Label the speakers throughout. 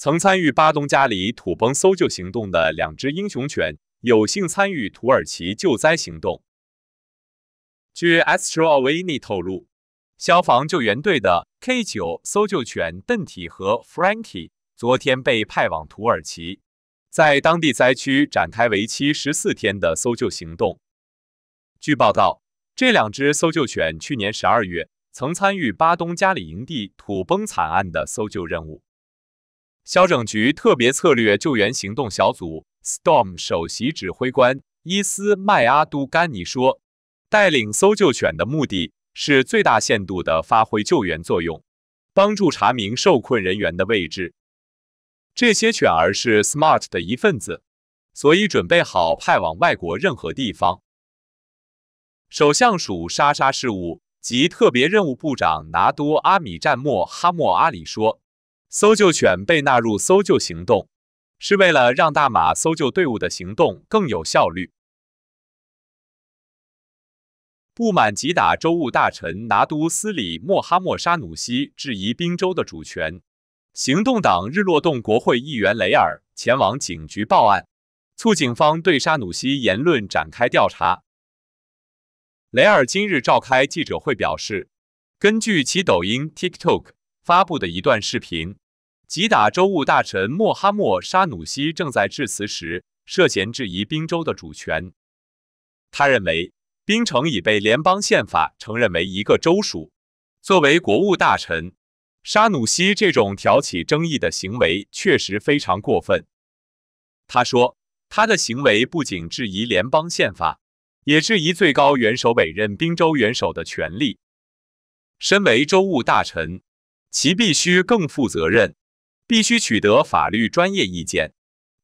Speaker 1: 曾参与巴东加里土崩搜救行动的两只英雄犬，有幸参与土耳其救灾行动。据 s t r o a l w i n i 透露，消防救援队的 K9 搜救犬邓体和 Frankie 昨天被派往土耳其，在当地灾区展开为期十四天的搜救行动。据报道，这两只搜救犬去年十二月曾参与巴东加里营地土崩惨案的搜救任务。消拯局特别策略救援行动小组 Storm 首席指挥官伊斯迈阿都甘尼说：“带领搜救犬的目的是最大限度地发挥救援作用，帮助查明受困人员的位置。这些犬儿是 Smart 的一份子，所以准备好派往外国任何地方。”首相署沙沙事务及特别任务部长拿督阿米占莫哈莫阿里说。搜救犬被纳入搜救行动，是为了让大马搜救队伍的行动更有效率。不满吉打州务大臣拿督斯里莫哈莫沙努西质疑滨州的主权，行动党日落洞国会议员雷尔前往警局报案，促警方对沙努西言论展开调查。雷尔今日召开记者会表示，根据其抖音 TikTok 发布的一段视频。吉打州务大臣莫哈默沙努西正在致辞时，涉嫌质疑宾州的主权。他认为，宾城已被联邦宪法承认为一个州属。作为国务大臣，沙努西这种挑起争议的行为确实非常过分。他说，他的行为不仅质疑联邦宪法，也质疑最高元首委任宾州元首的权利。身为州务大臣，其必须更负责任。必须取得法律专业意见，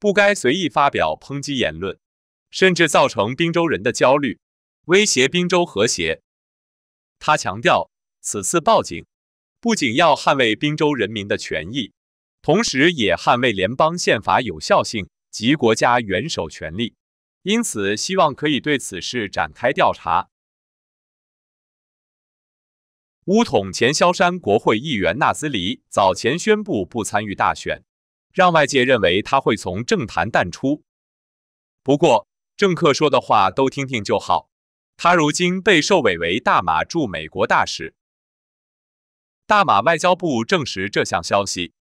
Speaker 1: 不该随意发表抨击言论，甚至造成滨州人的焦虑，威胁滨州和谐。他强调，此次报警不仅要捍卫滨州人民的权益，同时也捍卫联邦宪法有效性及国家元首权利，因此，希望可以对此事展开调查。乌统前萧山国会议员纳兹里早前宣布不参与大选，让外界认为他会从政坛淡出。不过，政客说的话都听听就好。他如今被授委为大马驻美国大使。大马外交部证实这项消息，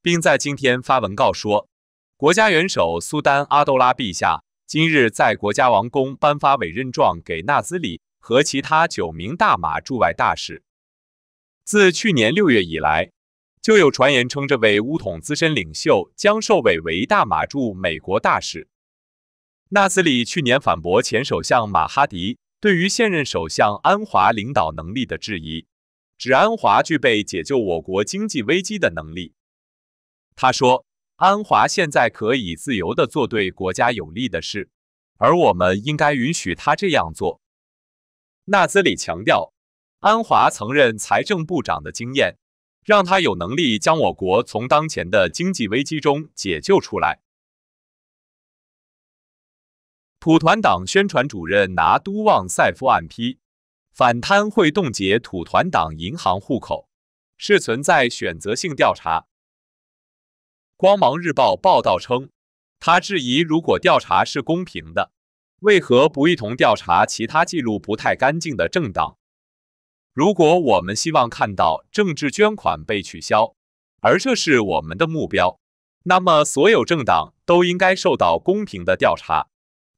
Speaker 1: 并在今天发文告说，国家元首苏丹阿杜拉陛下今日在国家王宫颁发委任状给纳兹里和其他九名大马驻外大使。自去年六月以来，就有传言称这位巫统资深领袖将受委为大马驻美国大使。纳兹里去年反驳前首相马哈迪对于现任首相安华领导能力的质疑，指安华具备解救我国经济危机的能力。他说：“安华现在可以自由地做对国家有利的事，而我们应该允许他这样做。”纳兹里强调。安华曾任财政部长的经验，让他有能力将我国从当前的经济危机中解救出来。土团党宣传主任拿都旺塞夫案批，反贪会冻结土团党银行户口，是存在选择性调查。《光芒日报》报道称，他质疑如果调查是公平的，为何不一同调查其他记录不太干净的政党？如果我们希望看到政治捐款被取消，而这是我们的目标，那么所有政党都应该受到公平的调查。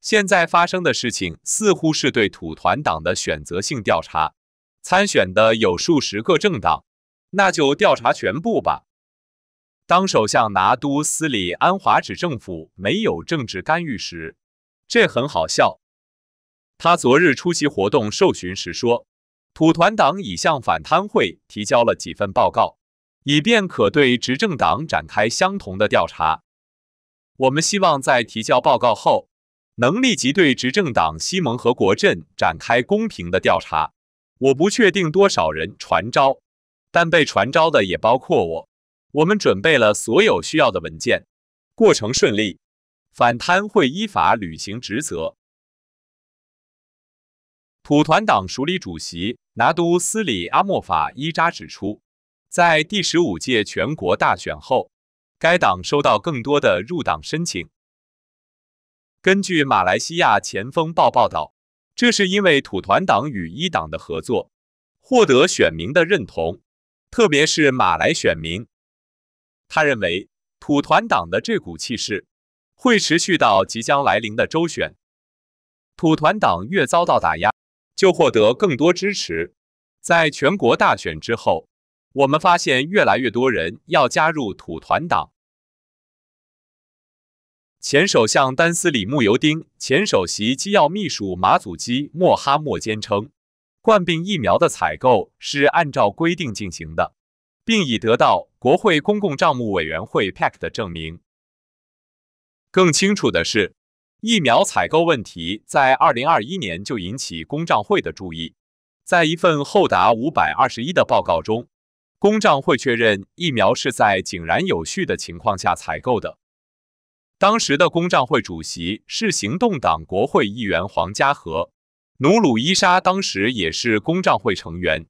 Speaker 1: 现在发生的事情似乎是对土团党的选择性调查。参选的有数十个政党，那就调查全部吧。当首相拿督斯里安华指政府没有政治干预时，这很好笑。他昨日出席活动受询时说。土团党已向反贪会提交了几份报告，以便可对执政党展开相同的调查。我们希望在提交报告后，能立即对执政党西蒙和国阵展开公平的调查。我不确定多少人传召，但被传召的也包括我。我们准备了所有需要的文件，过程顺利。反贪会依法履行职责。土团党署理主席拿督斯里阿莫法伊扎指出，在第十五届全国大选后，该党收到更多的入党申请。根据《马来西亚前锋报》报道，这是因为土团党与一党的合作，获得选民的认同，特别是马来选民。他认为，土团党的这股气势会持续到即将来临的州选。土团党越遭到打压。就获得更多支持。在全国大选之后，我们发现越来越多人要加入土团党。前首相丹斯里慕尤丁、前首席机要秘书马祖基莫哈莫坚称，冠病疫苗的采购是按照规定进行的，并已得到国会公共账目委员会 （PAK） 的证明。更清楚的是。疫苗采购问题在2021年就引起公账会的注意。在一份厚达521的报告中，公账会确认疫苗是在井然有序的情况下采购的。当时的公账会主席是行动党国会议员黄家和，努鲁伊莎当时也是公账会成员。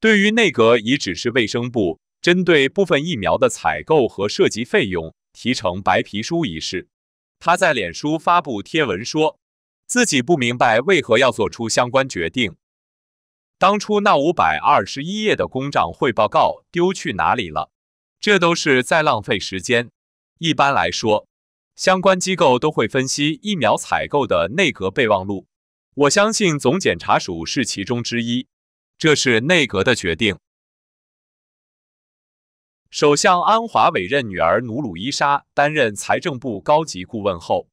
Speaker 1: 对于内阁已指示卫生部针对部分疫苗的采购和涉及费用提成白皮书一事。他在脸书发布贴文说，自己不明白为何要做出相关决定。当初那五百二十一页的公账会报告丢去哪里了？这都是在浪费时间。一般来说，相关机构都会分析疫苗采购的内阁备忘录。我相信总检察署是其中之一。这是内阁的决定。首相安华委任女儿努鲁伊莎担任财政部高级顾问后，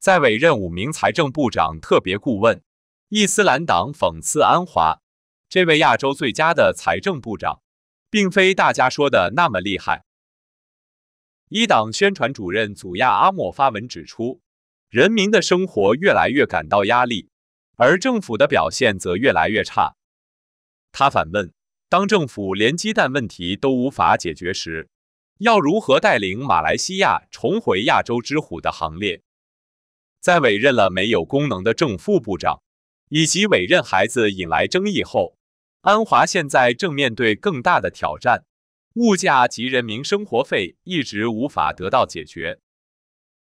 Speaker 1: 在委任五名财政部长特别顾问。伊斯兰党讽刺安华这位亚洲最佳的财政部长，并非大家说的那么厉害。一党宣传主任祖亚阿莫发文指出，人民的生活越来越感到压力，而政府的表现则越来越差。他反问。当政府连鸡蛋问题都无法解决时，要如何带领马来西亚重回亚洲之虎的行列？在委任了没有功能的正副部长，以及委任孩子引来争议后，安华现在正面对更大的挑战。物价及人民生活费一直无法得到解决。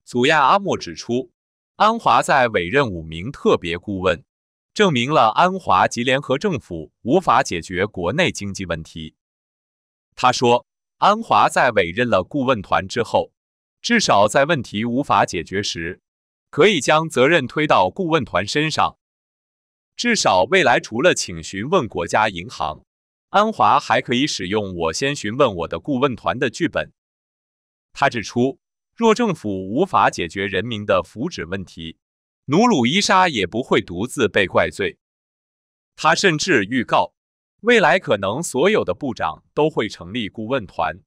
Speaker 1: 祖亚阿莫指出，安华在委任五名特别顾问。证明了安华及联合政府无法解决国内经济问题。他说，安华在委任了顾问团之后，至少在问题无法解决时，可以将责任推到顾问团身上。至少未来除了请询问国家银行，安华还可以使用“我先询问我的顾问团”的剧本。他指出，若政府无法解决人民的福祉问题，努鲁伊莎也不会独自被怪罪。他甚至预告，未来可能所有的部长都会成立顾问团。